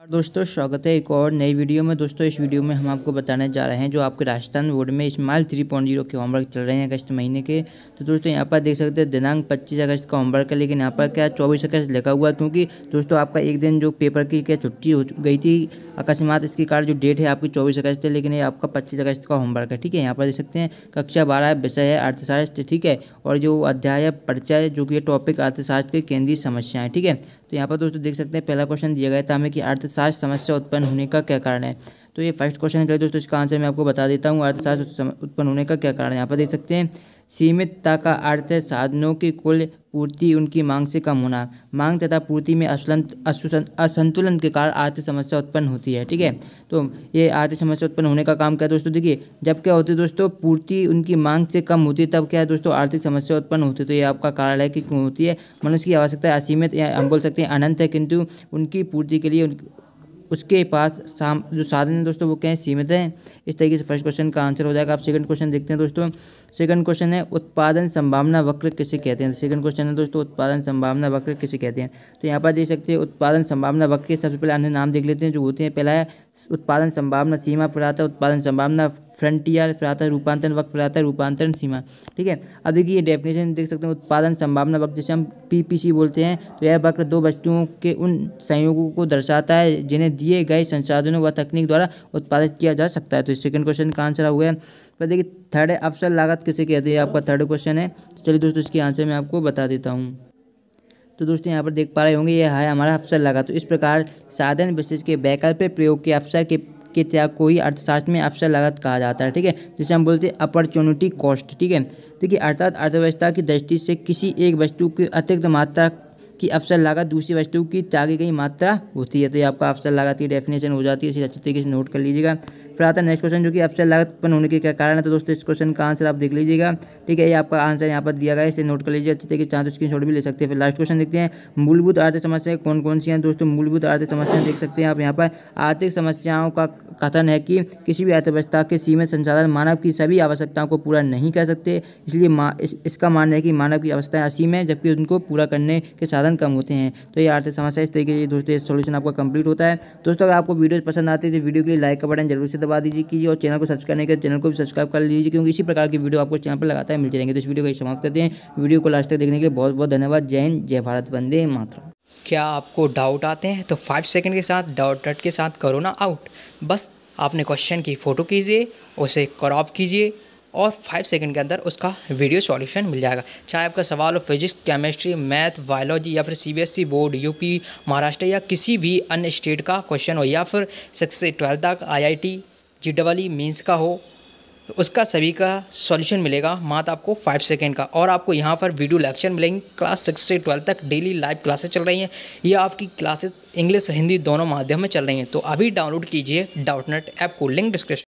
और दोस्तों स्वागत है एक और नई वीडियो में दोस्तों इस वीडियो में हम आपको बताने जा रहे हैं जो आपके राजस्थान बोर्ड में स्माइल थ्री पॉइंट जीरो के होमवर्क चल रहे हैं अगस्त महीने के तो दोस्तों यहाँ पर देख सकते हैं दिनांक 25 अगस्त का होमवर्क है लेकिन यहाँ पर क्या 24 अगस्त लिखा हुआ है क्योंकि दोस्तों आपका एक दिन जो पेपर की क्या छुट्टी हो गई थी अकस्मात इसके कारण जो डेट है आपकी चौबीस अगस्त है लेकिन ये आपका पच्चीस अगस्त का होमवर्क है ठीक है यहाँ पर देख सकते हैं कक्षा बारह विषय है अर्थशास्त्र ठीक है और जो अध्याय परिचय जो कि टॉपिक अर्थशास्त्र की केंद्रीय समस्या है ठीक है तो यहाँ पर दोस्तों देख सकते हैं पहला क्वेश्चन दिया गया था हमें कि अर्थशास्त्र समस्या उत्पन्न होने का क्या कारण है तो ये फर्स्ट क्वेश्चन है दोस्तों इसका आंसर मैं आपको बता देता हूँ अर्थशास्त्र उत्पन्न होने का क्या कारण है यहाँ पर देख सकते हैं सीमितता का अर्थ है साधनों की कुल पूर्ति उनकी मांग से कम होना मांग तथा पूर्ति में असंतुलन के कारण आर्थिक समस्या उत्पन्न होती है ठीक है तो ये आर्थिक समस्या उत्पन्न होने का काम क्या है दोस्तों देखिए जब क्या होती है दोस्तों पूर्ति उनकी मांग से कम होती है तब क्या है दोस्तों आर्थिक समस्या उत्पन्न होती है तो ये आपका कारण है कि क्यों होती है मनुष्य की आवश्यकता असीमित या हम बोल सकते हैं अनंत है किंतु उनकी पूर्ति के लिए उसके पास साम जो साधन है दोस्तों वो क्या है सीमित है इस तरीके से फर्स्ट क्वेश्चन का आंसर हो जाएगा आप सेकंड क्वेश्चन देखते हैं दोस्तों सेकंड क्वेश्चन है उत्पादन संभावना वक्र किसे कहते हैं सेकंड क्वेश्चन है दोस्तों उत्पादन संभावना वक्र किसे कहते हैं तो यहाँ पर देख सकते हैं उत्पादन संभावना वक्र सबसे पहले अन्य नाम देख लेते हैं जो होते हैं पहला है उत्पादन संभावना सीमा फिर आता है उत्पादन संभावना फ्रंटियर प्रातः रूपांतरण वक्त प्रातः रूपांतरण सीमा ठीक है अब देखिए ये डेफिनेशन देख सकते हैं उत्पादन संभावना वक्त जैसे हम पीपीसी बोलते हैं तो यह वक्र दो वस्तुओं के उन संयोगों को दर्शाता है जिन्हें दिए गए संसाधनों व तकनीक द्वारा उत्पादित किया जा सकता है तो सेकंड क्वेश्चन का आंसर हो गया पर देखिए थर्ड अवसर लागत किसे कहते हैं आपका थर्ड क्वेश्चन है चलिए दोस्तों इसके आंसर मैं आपको बता देता हूँ तो दोस्तों यहाँ पर देख पा रहे होंगे यह है हमारा अफसर लगा तो इस प्रकार साधन विशेष के वैकल्पिक प्रयोग के अवसर के के त्याग को ही अर्थशास्त्र में अवसर लागत कहा जाता है ठीक है जिसे हम बोलते हैं अपॉर्चुनिटी कॉस्ट ठीक है देखिए अर्थात अर्थव्यवस्था की दृष्टि से किसी एक वस्तु की अतिरिक्त मात्रा की अवसर लागत दूसरी वस्तु की त्यागी गई मात्रा होती है तो ये आपका अवसर लागत की डेफिनेशन हो जाती है इसे अच्छे तरीके से नोट कर लीजिएगा फिर आता है नेक्स्ट क्वेश्चन जो कि अफसर लागत पन होने के क्या कारण है तो दोस्तों इस क्वेश्चन का आंसर आप देख लीजिएगा ठीक है ये आपका आंसर यहाँ पर दिया गया है इसे नोट कर लीजिए अच्छे तरीके से चाहे तो स्क्रीन भी ले सकते हैं फिर लास्ट क्वेश्चन देखते हैं मूलभूत आर्थिक समस्याएं कौन कौन सी हैं दोस्तों मूलभूत आर्थिक समस्याएं देख सकते हैं आप यहाँ पर आर्थिक समस्याओं का कथन है कि किसी भी अर्थव्यवस्था के सीमित संसाधन मानव की सभी आवश्यकताओं को पूरा नहीं कर सकते इसलिए इसका मानना है कि मानव की आवश्यकताएं असीम है जबकि उनको पूरा करने के साधन कम होते हैं तो ये आर्थिक समस्या इस तरीके से दोस्तों ये सोल्यूशन आपका कंप्लीट होता है दोस्तों अगर आपको वीडियो पसंद आती है तो वीडियो के लिए लाइक का बटन जरूर से दबा दबा दीजिए कीजिए और चैनल को सब्सक्राइब नहीं करें चैनल को भी सब्सक्राइब कर लीजिए क्योंकि इसी प्रकार की वीडियो आपको चैनल पर लगाता है मिल जाएंगे तो इस वीडियो को समाप्त करते हैं वीडियो को लास्ट तक देखने के लिए बहुत बहुत धन्यवाद जय हिंद जय भारत वंदे मातरम क्या आपको डाउट आते हैं तो फाइव सेकेंड के साथ डाउट डट के साथ करो ना आउट बस आपने क्वेश्चन की फ़ोटो कीजिए उसे क्रॉप कीजिए और फाइव सेकंड के अंदर उसका वीडियो सॉल्यूशन मिल जाएगा चाहे आपका सवाल हो फिजिक्स केमिस्ट्री मैथ बायोलॉजी या फिर सीबीएसई बोर्ड यूपी महाराष्ट्र या किसी भी अन्य स्टेट का क्वेश्चन हो या फिर सिक्स से ट्वेल्थ तक IIT JEE double E mains का हो उसका सभी का सॉल्यूशन मिलेगा मात आपको फाइव सेकेंड का और आपको यहाँ पर वीडियो लेक्चर मिलेंगे क्लास सिक्स से ट्वेल्थ तक डेली लाइव क्लासेस चल रही हैं ये आपकी क्लासेस इंग्लिश हिंदी दोनों माध्यम में चल रही हैं तो अभी डाउनलोड कीजिए डाउटनेट ऐप को लिंक डिस्क्रिप्शन